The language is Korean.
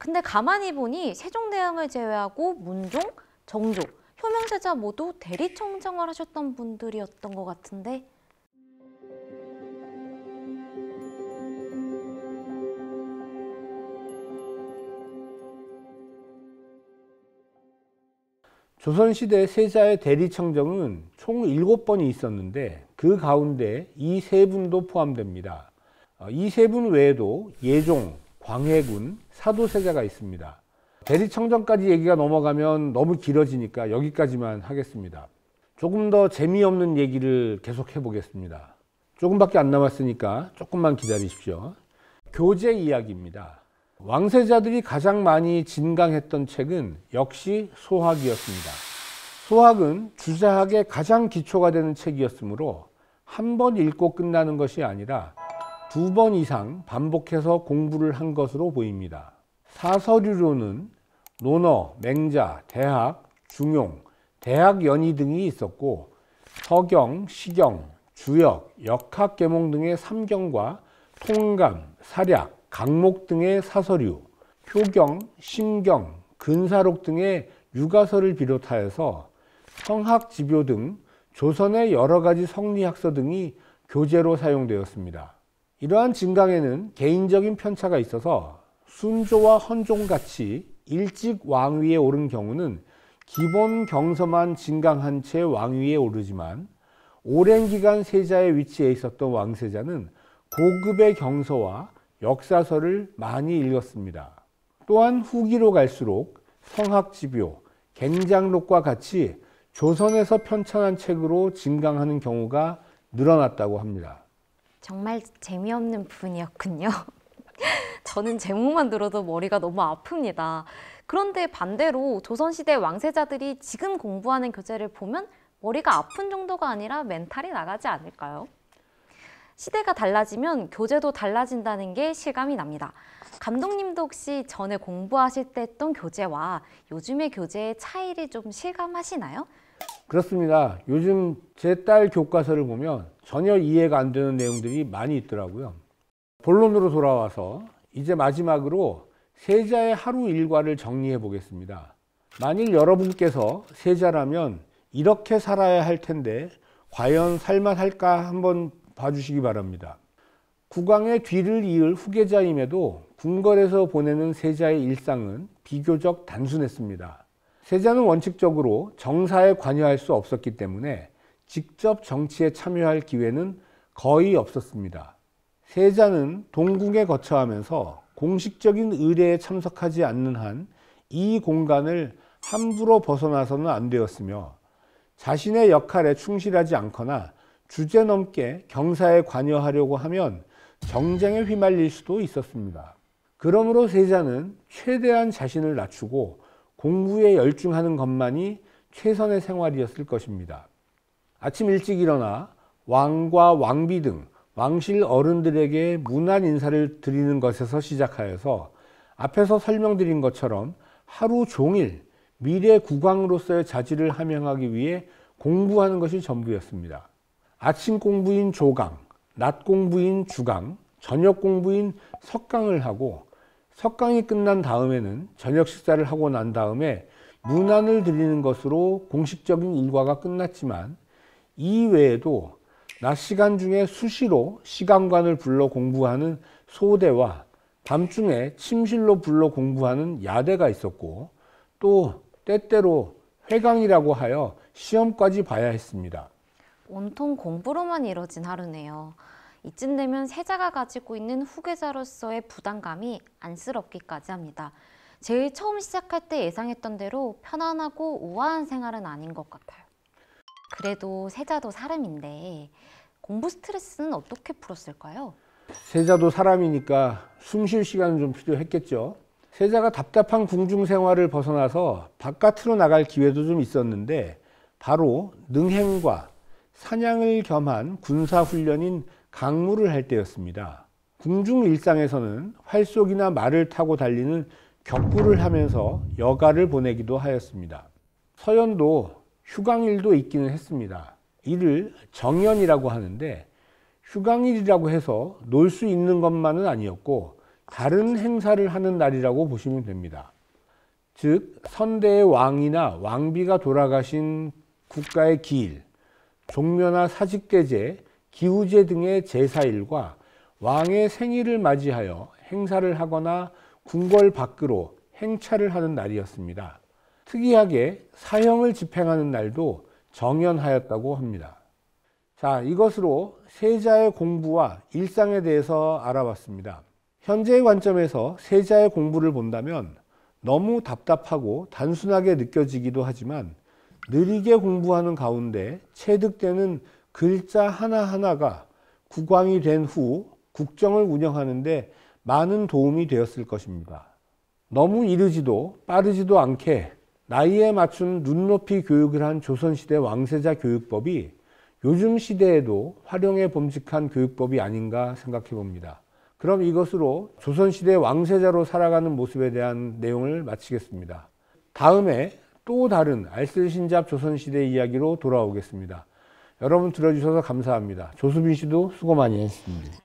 근데 가만히 보니 세종대왕을 제외하고 문종, 정조, 효명세자 모두 대리청정을 하셨던 분들이었던 것 같은데 조선시대 세자의 대리청정은 총 7번이 있었는데 그 가운데 이 세 분도 포함됩니다. 어, 이세 분 외에도 예종, 광해군, 사도세자가 있습니다. 대리청정까지 얘기가 넘어가면 너무 길어지니까 여기까지만 하겠습니다. 조금 더 재미없는 얘기를 계속 해보겠습니다. 조금밖에 안 남았으니까 조금만 기다리십시오. 교재 이야기입니다. 왕세자들이 가장 많이 진강했던 책은 역시 소학이었습니다. 소학은 주자학의 가장 기초가 되는 책이었으므로 한 번 읽고 끝나는 것이 아니라 두번 이상 반복해서 공부를 한 것으로 보입니다. 사서류로는 논어, 맹자, 대학, 중용, 대학 연희 등이 있었고 서경, 시경, 주역, 역학계몽 등의 삼경과 통감, 사략, 강목 등의 사서류, 효경, 신경, 근사록 등의 유가서를 비롯하여서 성학지묘 등 조선의 여러 가지 성리학서 등이 교재로 사용되었습니다. 이러한 진강에는 개인적인 편차가 있어서 순조와 헌종같이 일찍 왕위에 오른 경우는 기본 경서만 진강한채 왕위에 오르지만 오랜 기간 세자의 위치에 있었던 왕세자는 고급의 경서와 역사서를 많이 읽었습니다. 또한 후기로 갈수록 성학집요, 갱장록과 같이 조선에서 편찬한 책으로 진강하는 경우가 늘어났다고 합니다. 정말 재미없는 부분이었군요. 저는 제목만 들어도 머리가 너무 아픕니다. 그런데 반대로 조선시대 왕세자들이 지금 공부하는 교재를 보면 머리가 아픈 정도가 아니라 멘탈이 나가지 않을까요? 시대가 달라지면 교재도 달라진다는 게 실감이 납니다. 감독님도 혹시 전에 공부하실 때 했던 교재와 요즘의 교재의 차이를 좀 실감하시나요? 그렇습니다. 요즘 제 딸 교과서를 보면 전혀 이해가 안 되는 내용들이 많이 있더라고요. 본론으로 돌아와서 이제 마지막으로 세자의 하루 일과를 정리해 보겠습니다. 만일 여러분께서 세자라면 이렇게 살아야 할 텐데 과연 살만할까 한번 봐주시기 바랍니다. 국왕의 뒤를 이을 후계자임에도 궁궐에서 보내는 세자의 일상은 비교적 단순했습니다. 세자는 원칙적으로 정사에 관여할 수 없었기 때문에 직접 정치에 참여할 기회는 거의 없었습니다. 세자는 동궁에 거처하면서 공식적인 의례에 참석하지 않는 한 이 공간을 함부로 벗어나서는 안 되었으며 자신의 역할에 충실하지 않거나 주제 넘게 경사에 관여하려고 하면 정쟁에 휘말릴 수도 있었습니다. 그러므로 세자는 최대한 자신을 낮추고 공부에 열중하는 것만이 최선의 생활이었을 것입니다. 아침 일찍 일어나 왕과 왕비 등 왕실 어른들에게 무난 인사를 드리는 것에서 시작하여서 앞에서 설명드린 것처럼 하루 종일 미래 국왕으로서의 자질을 함양하기 위해 공부하는 것이 전부였습니다. 아침 공부인 조강, 낮 공부인 주강, 저녁 공부인 석강을 하고 석강이 끝난 다음에는 저녁 식사를 하고 난 다음에 문안을 드리는 것으로 공식적인 일과가 끝났지만 이외에도 낮 시간 중에 수시로 시간관을 불러 공부하는 소대와 밤중에 침실로 불러 공부하는 야대가 있었고 또 때때로 회강이라고 하여 시험까지 봐야 했습니다. 온통 공부로만 이뤄진 하루네요. 이쯤 되면 세자가 가지고 있는 후계자로서의 부담감이 안쓰럽기까지 합니다. 제일 처음 시작할 때 예상했던 대로 편안하고 우아한 생활은 아닌 것 같아요. 그래도 세자도 사람인데 공부 스트레스는 어떻게 풀었을까요? 세자도 사람이니까 숨 쉴 시간은 좀 필요했겠죠. 세자가 답답한 궁중 생활을 벗어나서 바깥으로 나갈 기회도 좀 있었는데 바로 능행과 사냥을 겸한 군사훈련인 강무를 할 때였습니다. 궁중 일상에서는 활속이나 말을 타고 달리는 격부를 하면서 여가를 보내기도 하였습니다. 서연도 휴강일도 있기는 했습니다. 이를 정연이라고 하는데 휴강일이라고 해서 놀 수 있는 것만은 아니었고 다른 행사를 하는 날이라고 보시면 됩니다. 즉 선대의 왕이나 왕비가 돌아가신 국가의 기일, 종묘나 사직대제, 기우제 등의 제사일과 왕의 생일을 맞이하여 행사를 하거나 궁궐 밖으로 행차를 하는 날이었습니다. 특이하게 사형을 집행하는 날도 정연하였다고 합니다. 자, 이것으로 세자의 공부와 일상에 대해서 알아봤습니다. 현재의 관점에서 세자의 공부를 본다면 너무 답답하고 단순하게 느껴지기도 하지만 느리게 공부하는 가운데 체득되는 글자 하나하나가 국왕이 된 후 국정을 운영하는데 많은 도움이 되었을 것입니다. 너무 이르지도 빠르지도 않게 나이에 맞춘 눈높이 교육을 한 조선시대 왕세자 교육법이 요즘 시대에도 활용해 범직한 교육법이 아닌가 생각해 봅니다. 그럼 이것으로 조선시대 왕세자로 살아가는 모습에 대한 내용을 마치겠습니다. 다음에 또 다른 알쓸신잡 조선시대 이야기로 돌아오겠습니다. 여러분 들어주셔서 감사합니다. 조수빈 씨도 수고 많이 했습니다.